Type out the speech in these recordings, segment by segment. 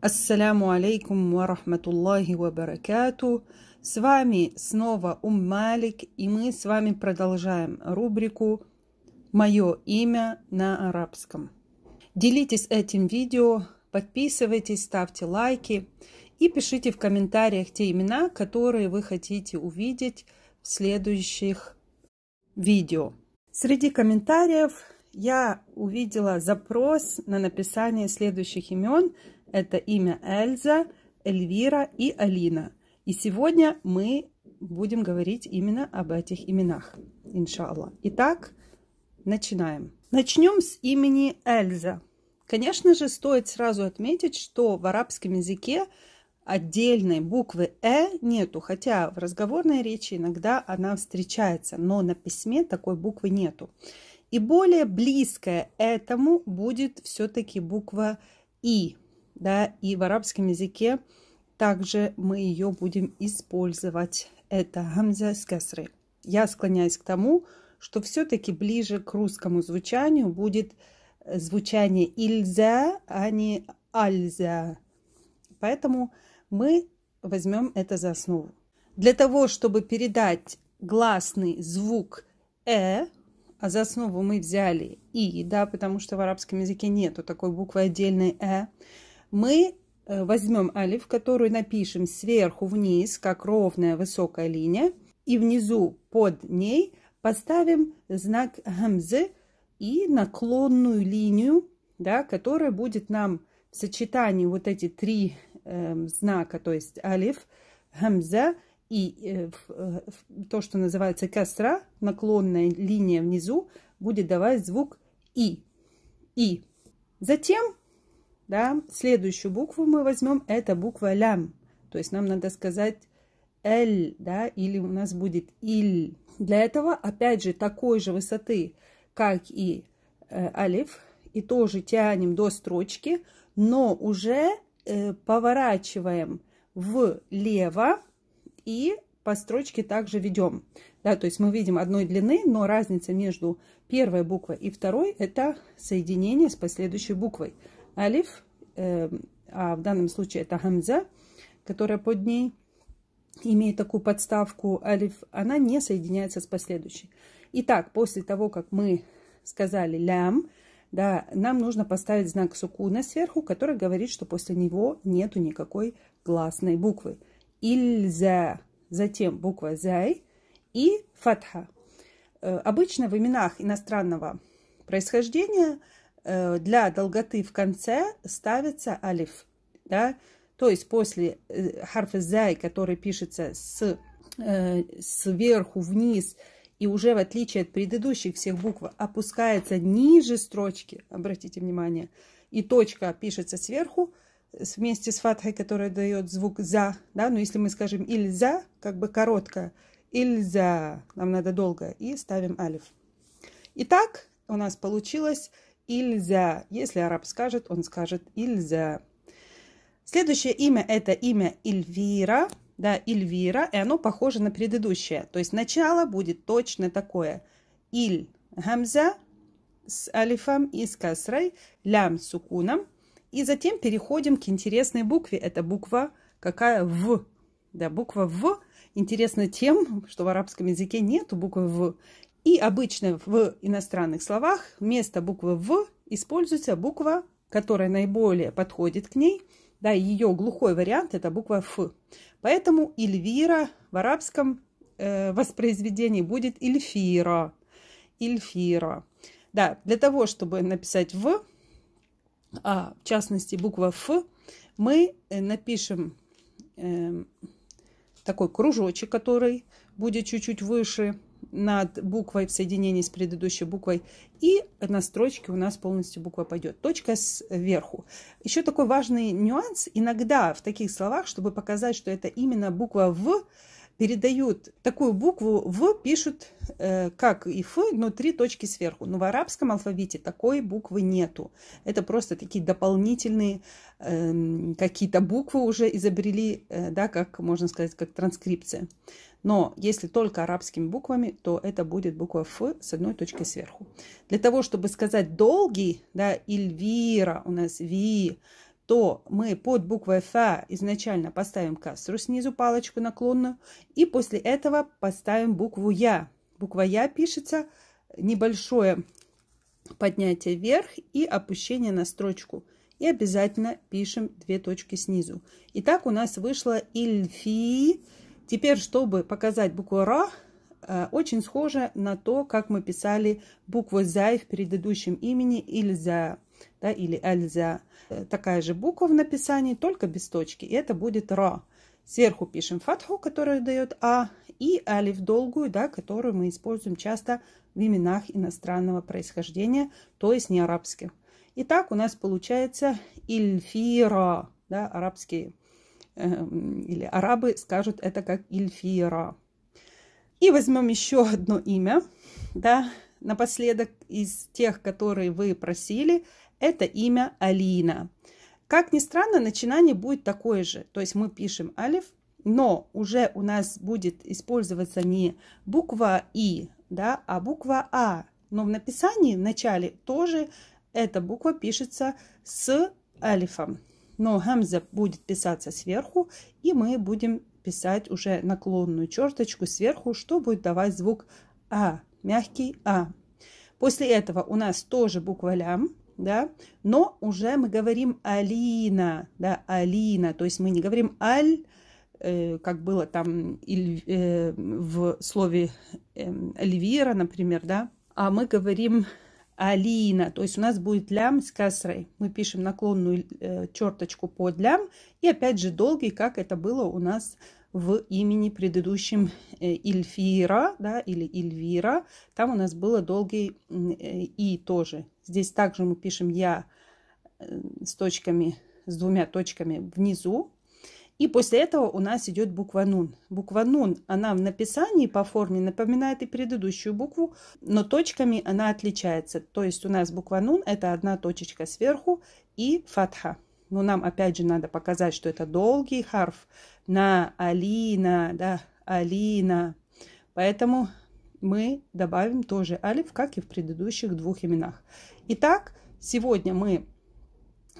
Ассаляму алейкум ва рахматуллахи ва баракату. С вами снова Ум Малик, и мы с вами продолжаем рубрику «Мое имя на арабском». Делитесь этим видео, подписывайтесь, ставьте лайки и пишите в комментариях те имена, которые вы хотите увидеть в следующих видео. Среди комментариев я увидела запрос на написание следующих имен – это имя Эльза, Эльвира и Алина. И сегодня мы будем говорить именно об этих именах, иншалла. Итак, начинаем. Начнем с имени Эльза. Конечно же, стоит сразу отметить, что в арабском языке отдельной буквы «э» нету, хотя в разговорной речи иногда она встречается, но на письме такой буквы нету. И более близкая этому будет все-таки буква «и», да, и в арабском языке также мы ее будем использовать. Это гамза с касры. Я склоняюсь к тому, что все-таки ближе к русскому звучанию будет э, звучание ильза, а не альза. Поэтому мы возьмем это за основу. Для того, чтобы передать гласный звук «э», а за основу мы взяли «и», да, потому что в арабском языке нету такой буквы отдельной «э», мы э, возьмем алиф, которую напишем сверху вниз, как ровная высокая линия, и внизу под ней поставим знак гамзы и наклонную линию, да, которая будет нам в сочетании вот эти три э, знака, то есть алиф, гамза и э, в, в, э, то, что называется касра, наклонная линия внизу, будет давать звук и. И. Затем да, следующую букву мы возьмем, это буква лям. То есть нам надо сказать л, да, или у нас будет иль. Для этого, опять же, такой же высоты, как и э, алиф, и тоже тянем до строчки, но уже э, поворачиваем влево и по строчке также ведем. Да, то есть мы видим одной длины, но разница между первой буквой и второй – это соединение с последующей буквой алиф, эм, а в данном случае это хамза, которая под ней имеет такую подставку алиф, она не соединяется с последующей. Итак, после того, как мы сказали лям, да, нам нужно поставить знак сукуна сверху, который говорит, что после него нету никакой гласной буквы. Ильза, затем буква зай и фатха. Э, обычно в именах иностранного происхождения – Э, для долготы в конце ставится алиф. Да? То есть после э, харфа зай, который пишется с, э, сверху вниз, и уже в отличие от предыдущих всех букв опускается ниже строчки, обратите внимание, и точка пишется сверху вместе с фатхой, которая дает звук за, да, но если мы скажем ильза, как бы короткая, ильза, нам надо долго, и ставим алиф. Итак, у нас получилось Ильзя. Если араб скажет, он скажет Ильзя. Следующее имя – это имя Ильвира, Да, Ильвира, и оно похоже на предыдущее. То есть начало будет точно такое. Иль Гамза с алифом и с касрой, лям с укуном, И затем переходим к интересной букве. Это буква какая? В. Да, буква В Интересно тем, что в арабском языке нету буквы В. И обычно в иностранных словах вместо буквы «в» используется буква, которая наиболее подходит к ней. Да, ее глухой вариант – это буква «ф». Поэтому Эльвира в арабском э, воспроизведении будет Эльфира. Эльфира. Да, для того, чтобы написать «в», а в частности буква «ф», мы э, напишем э, такой кружочек, который будет чуть-чуть выше над буквой в соединении с предыдущей буквой, и на строчке у нас полностью буква пойдет. Точка сверху. Еще такой важный нюанс. Иногда в таких словах, чтобы показать, что это именно буква «в», передают такую букву В, пишут э, как и Ф, но три точки сверху. Но в арабском алфавите такой буквы нету. Это просто такие дополнительные э, какие-то буквы уже изобрели, э, да, как можно сказать, как транскрипция. Но если только арабскими буквами, то это будет буква Ф с одной точкой сверху. Для того, чтобы сказать долгий, да, Эльвира, у нас Ви, то мы под буквой Ф изначально поставим кастру снизу, палочку наклонную, и после этого поставим букву Я. Буква Я пишется небольшое поднятие вверх и опущение на строчку. И обязательно пишем две точки снизу. Итак, у нас вышло Ильфи. Теперь, чтобы показать букву Ра, э, очень схоже на то, как мы писали букву Зай в предыдущем имени Ильза да, или эльзя. Э, такая же буква в написании, только без точки. И это будет ра. Сверху пишем фатху, которую дает а, и алиф долгую, да, которую мы используем часто в именах иностранного происхождения, то есть не арабских. Итак, у нас получается ильфира, да, арабские эм, или арабы скажут это как ильфира. И возьмем еще одно имя, да, напоследок из тех, которые вы просили, это имя Алина. Как ни странно, начинание будет такое же. То есть мы пишем алиф, но уже у нас будет использоваться не буква И, да, а буква А. Но в написании в начале тоже эта буква пишется с алифом. Но гамза будет писаться сверху, и мы будем писать уже наклонную черточку сверху, что будет давать звук А, мягкий А. После этого у нас тоже буква лям, да, но уже мы говорим Алина, да, Алина, то есть мы не говорим Аль, э, как было там иль, э, в слове э, эм, Оливьера, например, да, а мы говорим Алина, то есть у нас будет лям с касрой. Мы пишем наклонную э, черточку под лям и опять же долгий, как это было у нас в в имени предыдущем э, Ильфира, да, или Ильвира. Там у нас было долгий э, И тоже. Здесь также мы пишем Я э, с точками, с двумя точками внизу. И после этого у нас идет буква Нун. Буква Нун, она в написании по форме напоминает и предыдущую букву, но точками она отличается. То есть у нас буква Нун это одна точечка сверху и фатха. Но ну, нам, опять же, надо показать, что это долгий харф на Алина, да, Алина. Поэтому мы добавим тоже алиф, как и в предыдущих двух именах. Итак, сегодня мы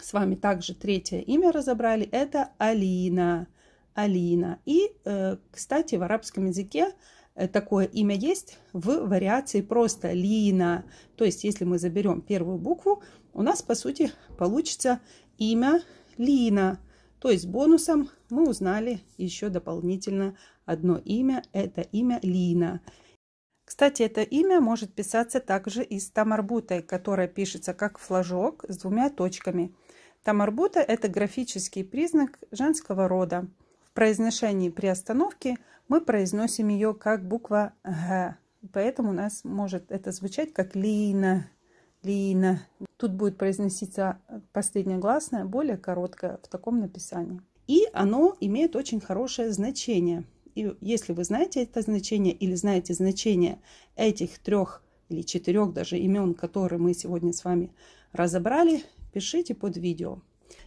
с вами также третье имя разобрали. Это Алина. Алина. И, э, кстати, в арабском языке э, такое имя есть в вариации просто Лина. То есть, если мы заберем первую букву, у нас, по сути, получится имя Лина. То есть бонусом мы узнали еще дополнительно одно имя. Это имя Лина. Кстати, это имя может писаться также и с тамарбутой, которая пишется как флажок с двумя точками. Тамарбута – это графический признак женского рода. В произношении при остановке мы произносим ее как буква «г». Поэтому у нас может это звучать как «лина», «лина». Тут будет произноситься э, последняя гласная, более короткая в таком написании. И оно имеет очень хорошее значение. И если вы знаете это значение или знаете значение этих трех или четырех даже имен, которые мы сегодня с вами разобрали, пишите под видео.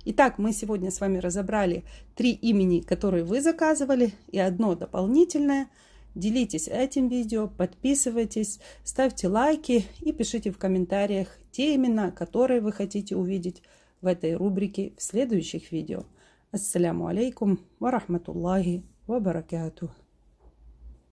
Итак, мы сегодня с вами разобрали три имени, которые вы заказывали, и одно дополнительное – Делитесь этим видео, подписывайтесь, ставьте лайки и пишите в комментариях те имена, которые вы хотите увидеть в этой рубрике в следующих видео. Ассаляму алейкум ва рахматуллахи ва баракатух.